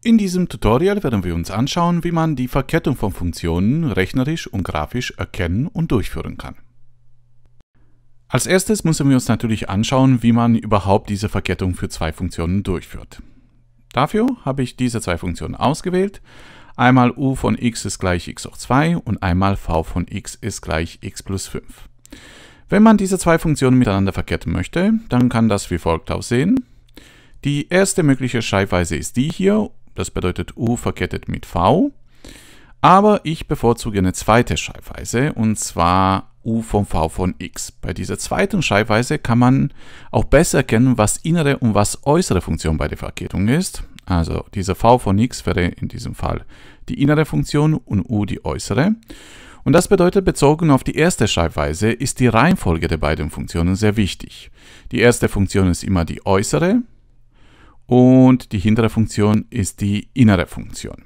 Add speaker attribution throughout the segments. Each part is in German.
Speaker 1: In diesem Tutorial werden wir uns anschauen, wie man die Verkettung von Funktionen rechnerisch und grafisch erkennen und durchführen kann. Als erstes müssen wir uns natürlich anschauen, wie man überhaupt diese Verkettung für zwei Funktionen durchführt. Dafür habe ich diese zwei Funktionen ausgewählt. Einmal u von x ist gleich x hoch 2 und einmal v von x ist gleich x plus 5. Wenn man diese zwei Funktionen miteinander verketten möchte, dann kann das wie folgt aussehen. Die erste mögliche Schreibweise ist die hier das bedeutet U verkettet mit V. Aber ich bevorzuge eine zweite Schreibweise und zwar U von V von X. Bei dieser zweiten Schreibweise kann man auch besser erkennen, was innere und was äußere Funktion bei der Verkettung ist. Also diese V von X wäre in diesem Fall die innere Funktion und U die äußere. Und das bedeutet, bezogen auf die erste Schreibweise ist die Reihenfolge der beiden Funktionen sehr wichtig. Die erste Funktion ist immer die äußere, und die hintere Funktion ist die innere Funktion.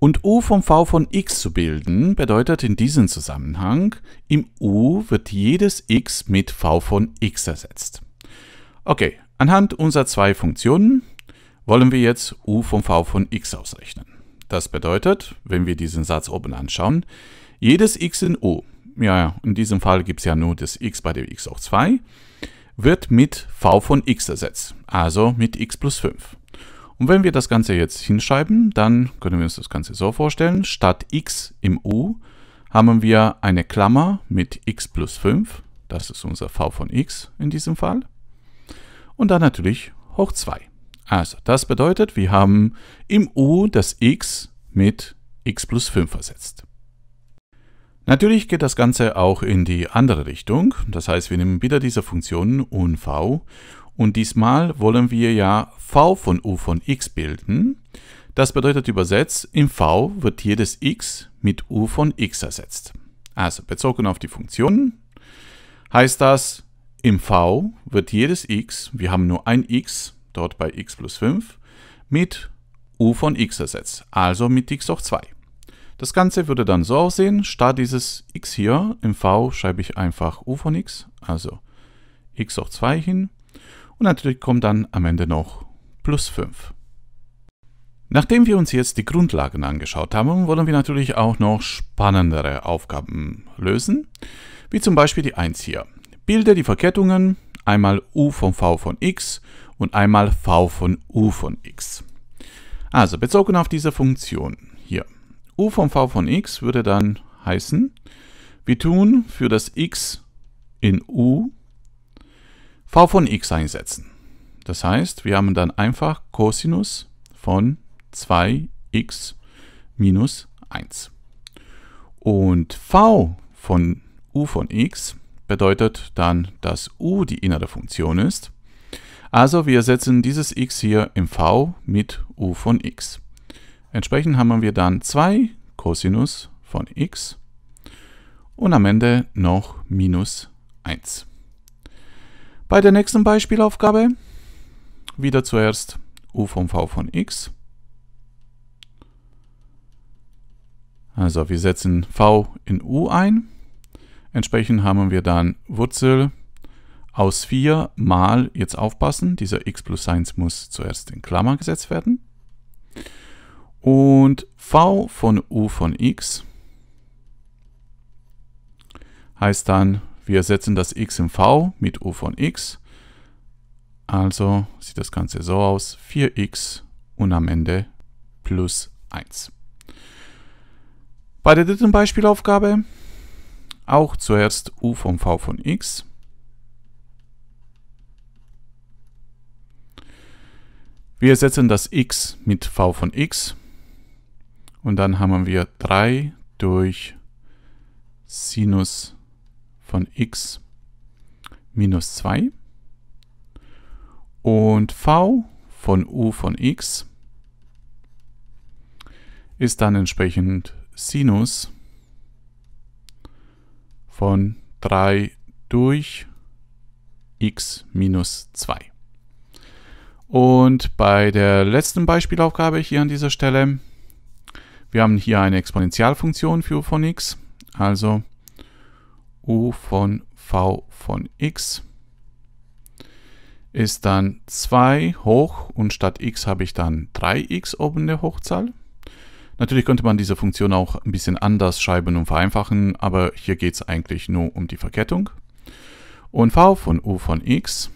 Speaker 1: Und u von v von x zu bilden bedeutet in diesem Zusammenhang, im u wird jedes x mit v von x ersetzt. Okay, anhand unserer zwei Funktionen wollen wir jetzt u von v von x ausrechnen. Das bedeutet, wenn wir diesen Satz oben anschauen, jedes x in u, ja, in diesem Fall gibt es ja nur das x bei dem x hoch 2, wird mit v von x ersetzt, also mit x plus 5. Und wenn wir das Ganze jetzt hinschreiben, dann können wir uns das Ganze so vorstellen. Statt x im u haben wir eine Klammer mit x plus 5. Das ist unser v von x in diesem Fall. Und dann natürlich hoch 2. Also das bedeutet, wir haben im u das x mit x plus 5 ersetzt. Natürlich geht das Ganze auch in die andere Richtung. Das heißt, wir nehmen wieder diese Funktionen u und v. Und diesmal wollen wir ja v von u von x bilden. Das bedeutet übersetzt, im v wird jedes x mit u von x ersetzt. Also bezogen auf die Funktionen heißt das, im v wird jedes x, wir haben nur ein x, dort bei x plus 5, mit u von x ersetzt, also mit x hoch 2. Das Ganze würde dann so aussehen, statt dieses x hier im v schreibe ich einfach u von x, also x hoch 2 hin. Und natürlich kommt dann am Ende noch plus 5. Nachdem wir uns jetzt die Grundlagen angeschaut haben, wollen wir natürlich auch noch spannendere Aufgaben lösen, wie zum Beispiel die 1 hier. Bilde die Verkettungen einmal u von v von x und einmal v von u von x. Also bezogen auf diese Funktion u von v von x würde dann heißen, wir tun für das x in u v von x einsetzen. Das heißt, wir haben dann einfach Cosinus von 2x minus 1. Und v von u von x bedeutet dann, dass u die innere Funktion ist. Also wir setzen dieses x hier im v mit u von x. Entsprechend haben wir dann 2 Cosinus von x und am Ende noch minus 1. Bei der nächsten Beispielaufgabe wieder zuerst u von v von x. Also wir setzen v in u ein. Entsprechend haben wir dann Wurzel aus 4 mal, jetzt aufpassen, dieser x plus 1 muss zuerst in Klammer gesetzt werden. Und v von u von x heißt dann, wir setzen das x in v mit u von x. Also sieht das Ganze so aus, 4x und am Ende plus 1. Bei der dritten Beispielaufgabe auch zuerst u von v von x. Wir setzen das x mit v von x und dann haben wir 3 durch Sinus von x minus 2 und v von u von x ist dann entsprechend Sinus von 3 durch x minus 2. Und bei der letzten Beispielaufgabe hier an dieser Stelle wir haben hier eine Exponentialfunktion für u von x, also u von v von x ist dann 2 hoch und statt x habe ich dann 3x oben der Hochzahl. Natürlich könnte man diese Funktion auch ein bisschen anders schreiben und vereinfachen, aber hier geht es eigentlich nur um die Verkettung. Und v von u von x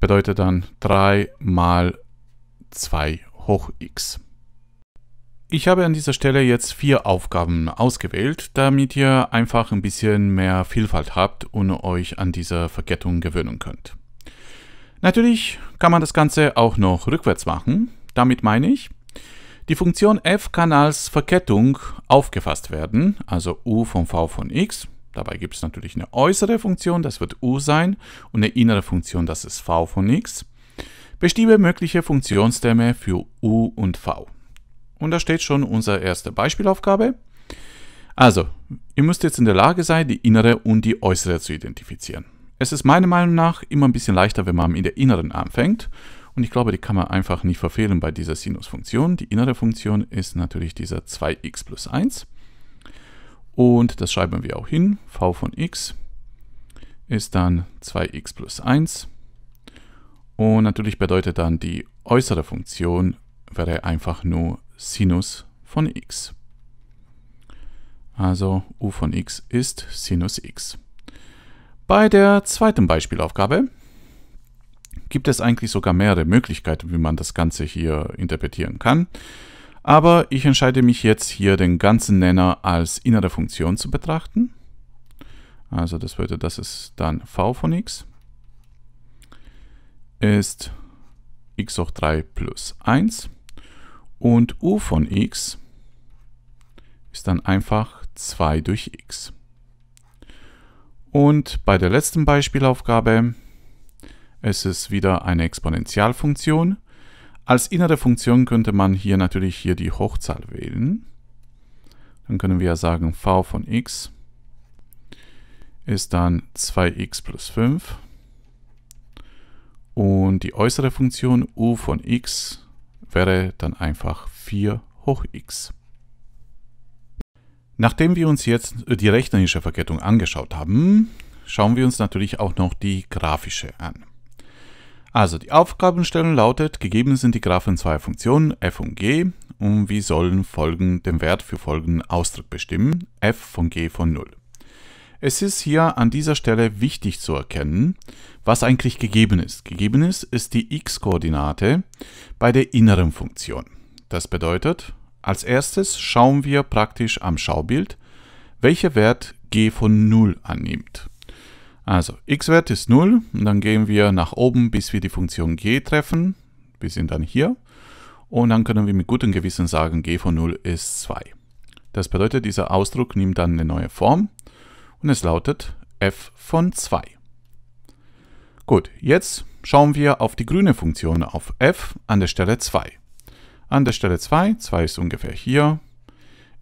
Speaker 1: bedeutet dann 3 mal 2 hoch hoch x. Ich habe an dieser Stelle jetzt vier Aufgaben ausgewählt, damit ihr einfach ein bisschen mehr Vielfalt habt und euch an dieser Verkettung gewöhnen könnt. Natürlich kann man das Ganze auch noch rückwärts machen. Damit meine ich, die Funktion f kann als Verkettung aufgefasst werden, also u von v von x. Dabei gibt es natürlich eine äußere Funktion, das wird u sein, und eine innere Funktion, das ist v von x. Bestiebe mögliche Funktionsterme für U und V. Und da steht schon unsere erste Beispielaufgabe. Also, ihr müsst jetzt in der Lage sein, die innere und die äußere zu identifizieren. Es ist meiner Meinung nach immer ein bisschen leichter, wenn man in der inneren anfängt. Und ich glaube, die kann man einfach nicht verfehlen bei dieser Sinusfunktion. Die innere Funktion ist natürlich dieser 2x plus 1. Und das schreiben wir auch hin. v von x ist dann 2x plus 1 und natürlich bedeutet dann die äußere Funktion wäre einfach nur Sinus von x. Also u von x ist Sinus x. Bei der zweiten Beispielaufgabe gibt es eigentlich sogar mehrere Möglichkeiten, wie man das Ganze hier interpretieren kann. Aber ich entscheide mich jetzt hier den ganzen Nenner als innere Funktion zu betrachten. Also das würde, das ist dann v von x ist x hoch 3 plus 1 und u von x ist dann einfach 2 durch x. Und bei der letzten Beispielaufgabe es ist wieder eine Exponentialfunktion. Als innere Funktion könnte man hier natürlich hier die Hochzahl wählen. Dann können wir sagen v von x ist dann 2x plus 5 und die äußere Funktion u von x wäre dann einfach 4 hoch x. Nachdem wir uns jetzt äh, die rechnerische Verkettung angeschaut haben, schauen wir uns natürlich auch noch die grafische an. Also die Aufgabenstellung lautet, gegeben sind die Graphen zweier Funktionen f und g und wir sollen folgen, den Wert für folgenden Ausdruck bestimmen, f von g von 0. Es ist hier an dieser Stelle wichtig zu erkennen, was eigentlich gegeben ist. Gegeben ist, ist die x-Koordinate bei der inneren Funktion. Das bedeutet, als erstes schauen wir praktisch am Schaubild, welcher Wert g von 0 annimmt. Also x-Wert ist 0 und dann gehen wir nach oben, bis wir die Funktion g treffen. Wir sind dann hier und dann können wir mit gutem Gewissen sagen, g von 0 ist 2. Das bedeutet, dieser Ausdruck nimmt dann eine neue Form und es lautet f von 2. Gut, jetzt schauen wir auf die grüne Funktion auf f an der Stelle 2. An der Stelle 2, 2 ist ungefähr hier,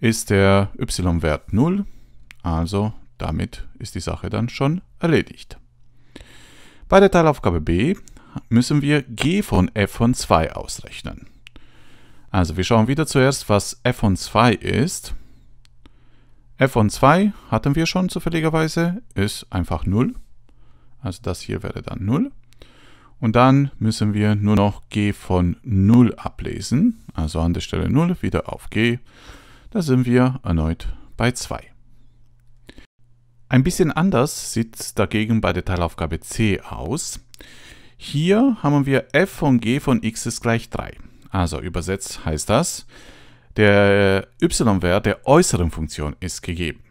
Speaker 1: ist der y-Wert 0, also damit ist die Sache dann schon erledigt. Bei der Teilaufgabe b müssen wir g von f von 2 ausrechnen. Also wir schauen wieder zuerst, was f von 2 ist f von 2 hatten wir schon zufälligerweise, ist einfach 0. Also das hier wäre dann 0. Und dann müssen wir nur noch g von 0 ablesen. Also an der Stelle 0 wieder auf g. Da sind wir erneut bei 2. Ein bisschen anders sieht es dagegen bei der Teilaufgabe c aus. Hier haben wir f von g von x ist gleich 3. Also übersetzt heißt das, der äh, y-Wert der äußeren Funktion ist gegeben.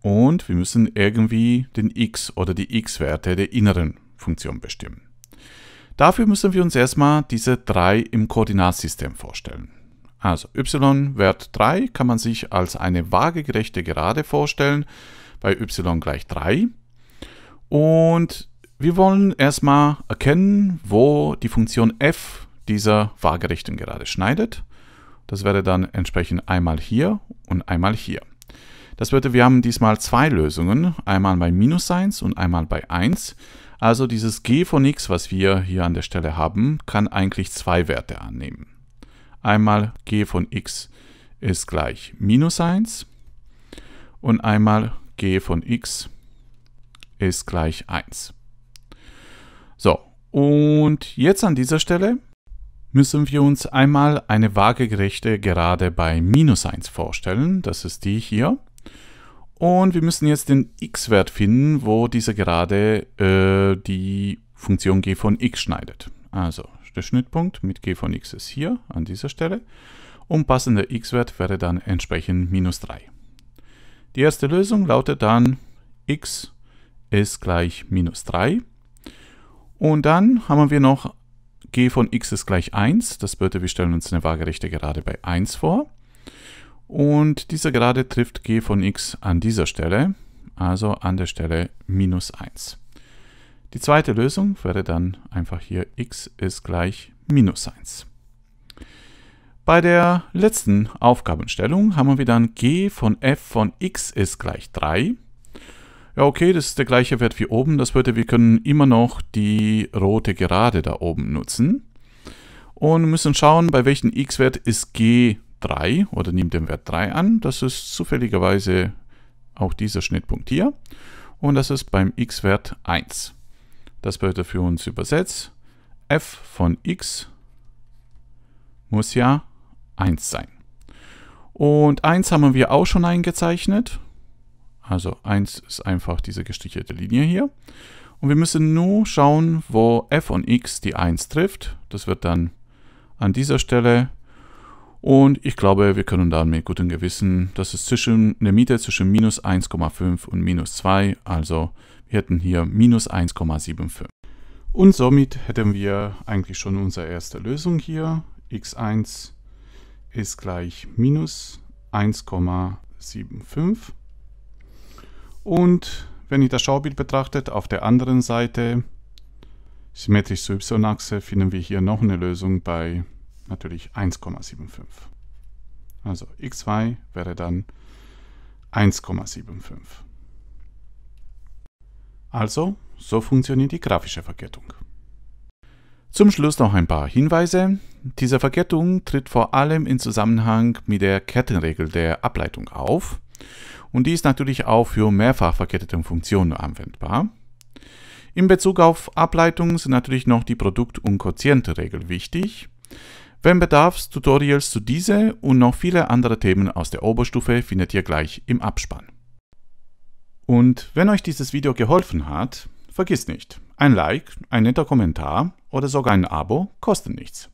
Speaker 1: Und wir müssen irgendwie den x oder die x-Werte der inneren Funktion bestimmen. Dafür müssen wir uns erstmal diese 3 im Koordinatsystem vorstellen. Also y-Wert 3 kann man sich als eine waagegerechte Gerade vorstellen, bei y gleich 3. Und wir wollen erstmal erkennen, wo die Funktion f dieser waagerechten Gerade schneidet. Das wäre dann entsprechend einmal hier und einmal hier. Das bedeutet, wir haben diesmal zwei Lösungen, einmal bei minus 1 und einmal bei 1. Also dieses g von x, was wir hier an der Stelle haben, kann eigentlich zwei Werte annehmen. Einmal g von x ist gleich minus 1 und einmal g von x ist gleich 1. So, und jetzt an dieser Stelle müssen wir uns einmal eine waagerechte Gerade bei minus 1 vorstellen. Das ist die hier. Und wir müssen jetzt den x-Wert finden, wo diese Gerade äh, die Funktion g von x schneidet. Also der Schnittpunkt mit g von x ist hier an dieser Stelle. Und passender x-Wert wäre dann entsprechend minus 3. Die erste Lösung lautet dann x ist gleich minus 3. Und dann haben wir noch g von x ist gleich 1. Das bedeutet, wir stellen uns eine waagerechte Gerade bei 1 vor. Und diese Gerade trifft g von x an dieser Stelle, also an der Stelle minus 1. Die zweite Lösung wäre dann einfach hier x ist gleich minus 1. Bei der letzten Aufgabenstellung haben wir dann g von f von x ist gleich 3 ja okay, das ist der gleiche Wert wie oben. Das bedeutet, wir können immer noch die rote Gerade da oben nutzen. Und müssen schauen, bei welchem x-Wert ist g3 oder nimmt den Wert 3 an. Das ist zufälligerweise auch dieser Schnittpunkt hier. Und das ist beim x-Wert 1. Das bedeutet für uns übersetzt, f von x muss ja 1 sein. Und 1 haben wir auch schon eingezeichnet. Also 1 ist einfach diese gestrichelte Linie hier. Und wir müssen nur schauen, wo f und x die 1 trifft. Das wird dann an dieser Stelle. Und ich glaube, wir können dann mit gutem Gewissen, das ist zwischen eine Miete zwischen minus 1,5 und minus 2. Also wir hätten hier minus 1,75. Und somit hätten wir eigentlich schon unsere erste Lösung hier. x1 ist gleich minus 1,75. Und wenn ihr das Schaubild betrachtet, auf der anderen Seite, symmetrisch zur y-Achse, finden wir hier noch eine Lösung bei natürlich 1,75. Also x2 wäre dann 1,75. Also, so funktioniert die grafische Verkettung. Zum Schluss noch ein paar Hinweise. Diese Verkettung tritt vor allem in Zusammenhang mit der Kettenregel der Ableitung auf und die ist natürlich auch für mehrfach verkettete Funktionen anwendbar. In Bezug auf Ableitungen sind natürlich noch die Produkt- und Quotientenregel wichtig. Wenn Bedarfs, Tutorials zu diese und noch viele andere Themen aus der Oberstufe findet ihr gleich im Abspann. Und wenn euch dieses Video geholfen hat, vergiss nicht, ein Like, ein netter Kommentar oder sogar ein Abo kosten nichts.